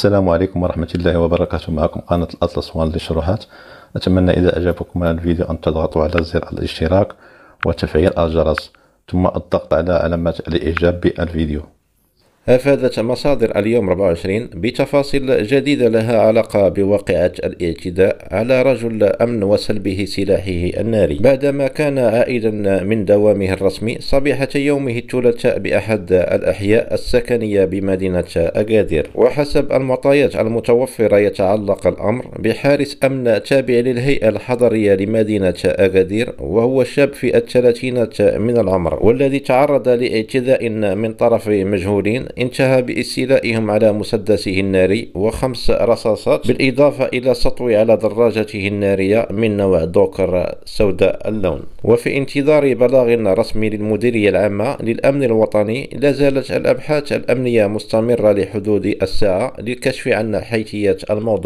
السلام عليكم ورحمة الله وبركاته معكم قناة الأطلس وان للشروحات أتمنى إذا أعجبكم الفيديو أن تضغطوا على زر الاشتراك وتفعيل الجرس ثم الضغط على علامة الإعجاب بالفيديو أفادت مصادر اليوم 24 بتفاصيل جديدة لها علاقة بواقعة الاعتداء على رجل أمن وسلبه سلاحه الناري بعدما كان عائدا من دوامه الرسمي صبيحة يومه الثلاثاء بأحد الأحياء السكنية بمدينة أكادير وحسب المعطيات المتوفرة يتعلق الأمر بحارس أمن تابع للهيئة الحضرية لمدينة أكادير وهو شاب في الثلاثينات من العمر والذي تعرض لاعتداء من طرف مجهولين انتهى باستيلائهم على مسدسه الناري وخمس رصاصات بالإضافة إلى سطو على دراجته النارية من نوع دوكر سوداء اللون وفي انتظار بلاغ رسمي للمديرية العامة للأمن الوطني لازالت الأبحاث الأمنية مستمرة لحدود الساعة للكشف عن حيثية الموضوع